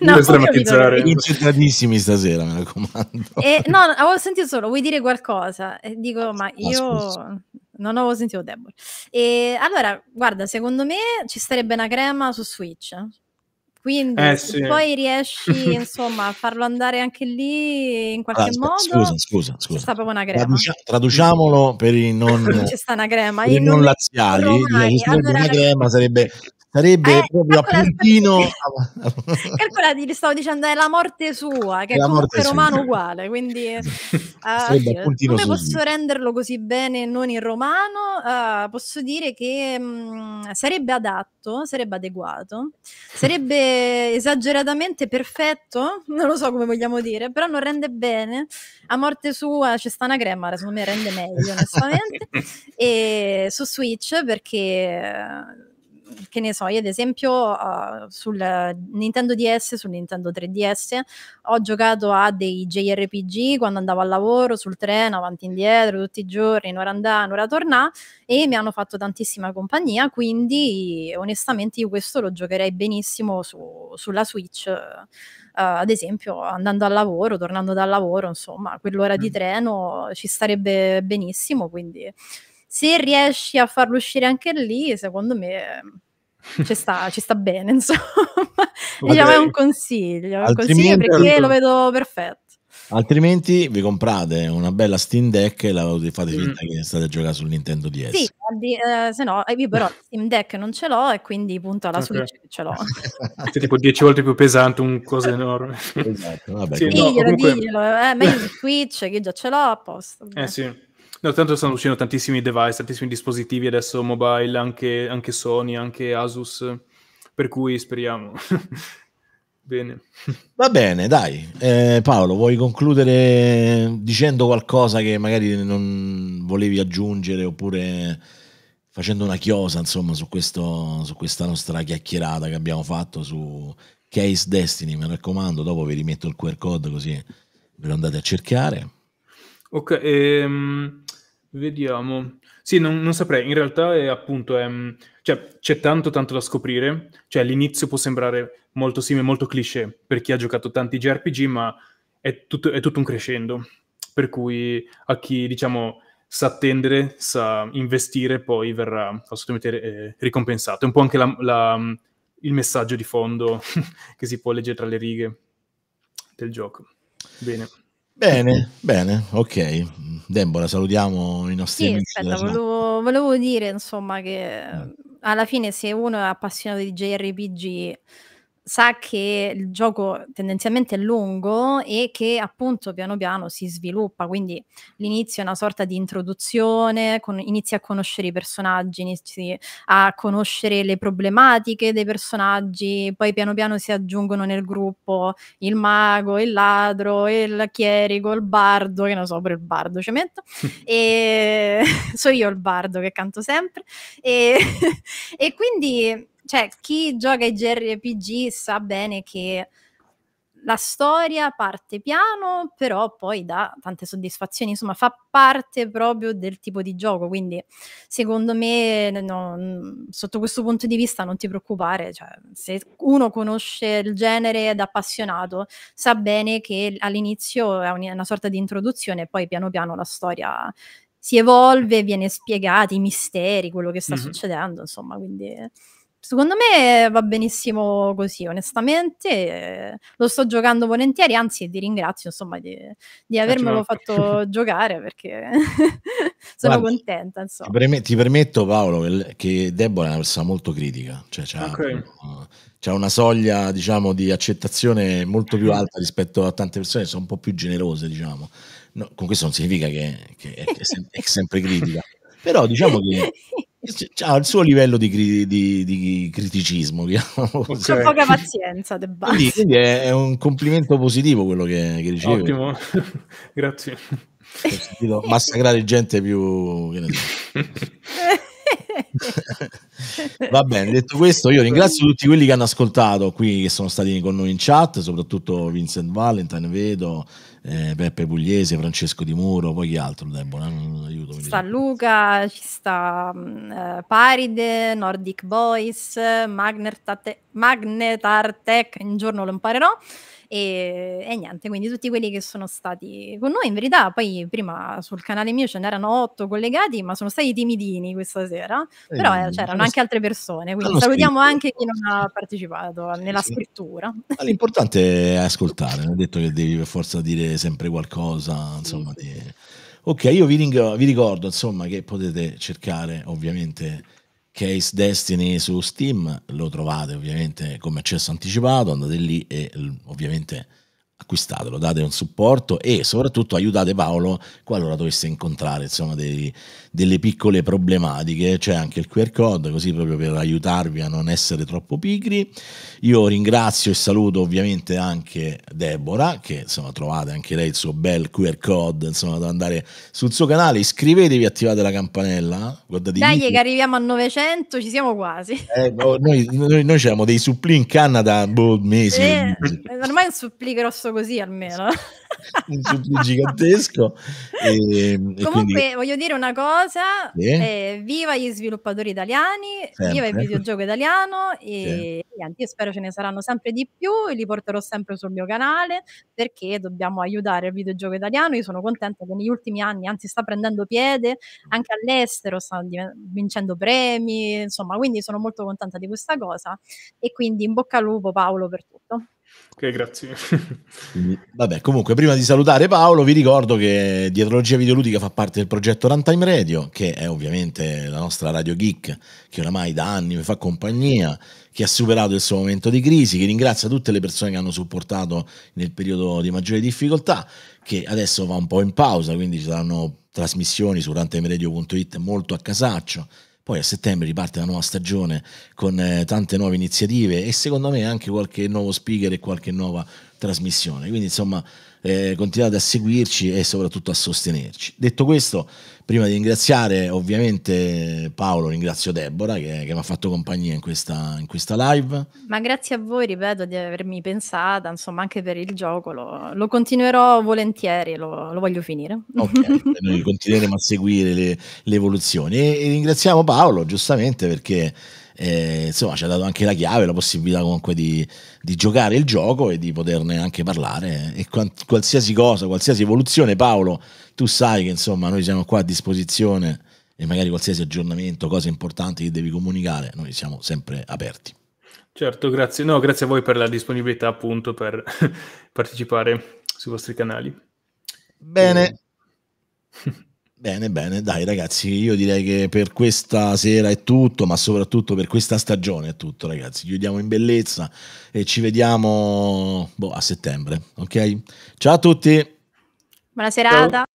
no, Devo dramatizzare. Concentratissimi stasera, mi raccomando. Eh, no, avevo sentito solo, vuoi dire qualcosa? E dico, ma ah, io ah, non avevo sentito Deborah. E allora, guarda, secondo me ci starebbe una crema su Switch. Quindi eh, sì. poi riesci [laughs] insomma a farlo andare anche lì in ah, qualche allora, modo. Scusa, scusa, scusa. C'è proprio una crema. Traducia- traduciamolo per [laughs] i non C'è sta una crema. I non laziali, allora, una crema sarebbe sarebbe eh, proprio a puntino calcola ti stavo dicendo è la morte sua che è, è comunque romano sua. uguale quindi uh, [laughs] come posso renderlo così bene non in romano uh, posso dire che mh, mm, sarebbe adatto sarebbe adeguato sarebbe [laughs] esageratamente perfetto non lo so come vogliamo dire però non rende bene a morte sua c'è sta una crema secondo me rende meglio onestamente [laughs] e su switch perché che ne so, io ad esempio uh, sul Nintendo DS, sul Nintendo 3DS, ho giocato a dei JRPG quando andavo al lavoro, sul treno, avanti e indietro, tutti i giorni, in ora andà, in ora tornà, e mi hanno fatto tantissima compagnia, quindi onestamente io questo lo giocherei benissimo su, sulla Switch. Uh, ad esempio andando al lavoro, tornando dal lavoro, insomma, quell'ora mm. di treno ci starebbe benissimo, quindi se riesci a farlo uscire anche lì, secondo me ci sta, ci sta bene, insomma. Diciamo, è un consiglio, un consiglio perché lo vedo perfetto. Altrimenti vi comprate una bella Steam Deck e la fate mm. finta mm. che state a giocare sul Nintendo DS. Sì, eh, eh, se no, eh, io però Steam Deck non ce l'ho e quindi punto alla okay. Switch ce l'ho. Sì, [laughs] tipo 10 volte più pesante, un cosa enorme. Esatto, vabbè. Sì, no, diglielo, comunque... diglielo, eh, meglio Switch che io già ce l'ho apposta. Eh sì. No, tanto stanno uscendo tantissimi device, tantissimi dispositivi adesso mobile, anche, anche Sony, anche Asus, per cui speriamo. [laughs] Bene. Va bene, dai. Eh, Paolo, vuoi concludere dicendo qualcosa che magari non volevi aggiungere oppure facendo una chiosa, insomma, su, questo, su questa nostra chiacchierata che abbiamo fatto su Case Destiny, mi raccomando, dopo vi rimetto il QR code così ve lo andate a cercare. Ok, ehm, Vediamo. Sì, non, non, saprei. In realtà è appunto. È, cioè, c'è tanto tanto da scoprire. Cioè, all'inizio può sembrare molto simile, molto cliché per chi ha giocato tanti JRPG, ma è tutto, è tutto un crescendo. Per cui a chi, diciamo, sa attendere, sa investire, poi verrà assolutamente eh, ricompensato. È un po' anche la, la, il messaggio di fondo [laughs] che si può leggere tra le righe del gioco. Bene. Bene, bene, ok. Debora, salutiamo i nostri Sì, amici. aspetta, volevo, volevo dire insomma che mm. alla fine se uno è appassionato di JRPG sa che il gioco tendenzialmente è lungo e che appunto piano piano si sviluppa, quindi l'inizio è una sorta di introduzione, con, inizi a conoscere i personaggi, inizi a conoscere le problematiche dei personaggi, poi piano piano si aggiungono nel gruppo il mago, il ladro, il chierico, il bardo, che non so, pure il bardo ci metto, [laughs] e [laughs] so io il bardo che canto sempre, e, [laughs] e quindi cioè, chi gioca ai JRPG sa bene che la storia parte piano, però poi dà tante soddisfazioni, insomma, fa parte proprio del tipo di gioco, quindi secondo me no, sotto questo punto di vista non ti preoccupare, cioè, se uno conosce il genere ed è appassionato, sa bene che all'inizio è una sorta di introduzione e poi piano piano la storia si evolve, viene spiegati i misteri, quello che sta mm-hmm. succedendo, insomma, quindi Secondo me eh, va benissimo così, onestamente. Eh, lo sto giocando volentieri, anzi ti ringrazio insomma di, di eh, avermelo fatto [laughs] giocare perché [laughs] sono Guarda, contenta. Insomma. Ti, permet- ti, permetto Paolo che Deborah è una persona molto critica, cioè c'ha, okay. c'ha, una soglia diciamo di accettazione molto più mm. alta rispetto a tante persone che sono un po' più generose diciamo. No, con questo non significa che, che è, è sempre critica. [laughs] però diciamo che [laughs] ha il suo livello di, cri- di, di criticismo diciamo. c'è cioè, poca pazienza De quindi, quindi è, un complimento positivo quello che, che ricevo ottimo [laughs] grazie massacrare gente più che ne so. [laughs] va bene detto questo io ringrazio tutti quelli che hanno ascoltato qui che sono stati con noi in chat soprattutto Vincent Valentine vedo eh, Beppe Pugliese, Francesco Di Muro, poi chi altro? Debora, non, aiuto, San Luca, ci sta mm, eh, Paride, Nordic Boys, Magnetar Tech, un giorno lo imparerò. E, e, niente, quindi tutti quelli che sono stati con noi, in verità poi prima sul canale mio ce n'erano otto collegati, ma sono stati timidini questa sera, eh, però eh, c'erano anche altre persone, quindi salutiamo scritto. anche chi non ha partecipato sì, nella sì. scrittura. Ah, l'importante è ascoltare, non è detto che devi per forza dire sempre qualcosa, insomma. Sì. Ti... Ok, io vi, ring- vi ricordo insomma che potete cercare ovviamente Case Destiny su Steam, lo trovate ovviamente come accesso anticipato, andate lì e ovviamente acquistatelo, date un supporto e soprattutto aiutate Paolo qualora dovesse incontrare insomma, dei, delle piccole problematiche, c'è anche il QR code così proprio per aiutarvi a non essere troppo pigri. Io ringrazio e saluto ovviamente anche Deborah che insomma trovate anche lei il suo bel QR code insomma da andare sul suo canale, iscrivetevi, attivate la campanella. Eh? Guardate Dai che arriviamo a 900, ci siamo quasi. Eh, no, boh, noi, noi, noi dei suppli in Canada boh, mesi, eh, Ormai è un suppli grosso così almeno. [laughs] un supplì gigantesco. Ehm, e, Comunque, quindi... voglio dire una cosa: sì. eh, viva gli sviluppatori italiani, sempre. viva il videogioco italiano. E sì. io spero ce ne saranno sempre di più. e Li porterò sempre sul mio canale perché dobbiamo aiutare il videogioco italiano. Io sono contenta che negli ultimi anni, anzi, sta prendendo piede anche all'estero, stanno vincendo premi. Insomma, quindi sono molto contenta di questa cosa. E quindi in bocca al lupo, Paolo, per tutto. Ok, grazie. vabbè, comunque, prima di salutare Paolo, vi ricordo che Dietrologia Videoludica fa parte del progetto Runtime Radio, che è ovviamente la nostra radio geek che oramai da anni mi fa compagnia, che ha superato il suo momento di crisi, che ringrazia tutte le persone che hanno supportato nel periodo di maggiore difficoltà, che adesso va un po' in pausa, quindi ci saranno trasmissioni su rantimeradio.it molto a casaccio poi a settembre riparte la nuova stagione con eh, tante nuove iniziative e secondo me anche qualche nuovo speaker e qualche nuova trasmissione. Quindi insomma eh, continuate a seguirci e soprattutto a sostenerci. Detto questo, prima di ringraziare ovviamente Paolo, ringrazio Deborah che, che mi ha fatto compagnia in questa, in questa, live. Ma grazie a voi, ripeto, di avermi pensata, insomma anche per il gioco, lo, lo continuerò volentieri, lo, lo, voglio finire. Ok, [laughs] noi continueremo a seguire le, le evoluzioni e, e ringraziamo Paolo giustamente perché eh, insomma ci ha dato anche la chiave, la possibilità comunque di, di giocare il gioco e di poterne anche parlare e qualsiasi cosa, qualsiasi evoluzione Paolo, tu sai che insomma noi siamo qua a disposizione e magari qualsiasi aggiornamento, cose importanti che devi comunicare, noi siamo sempre aperti. Certo, grazie. No, grazie a voi per la disponibilità appunto per [laughs] partecipare sui vostri canali. Bene. E... [laughs] Bene, bene, dai ragazzi, io direi che per questa sera è tutto, ma soprattutto per questa stagione è tutto ragazzi. Chiudiamo in bellezza e ci vediamo boh, a settembre, ok? Ciao a tutti! Buona serata! Ciao.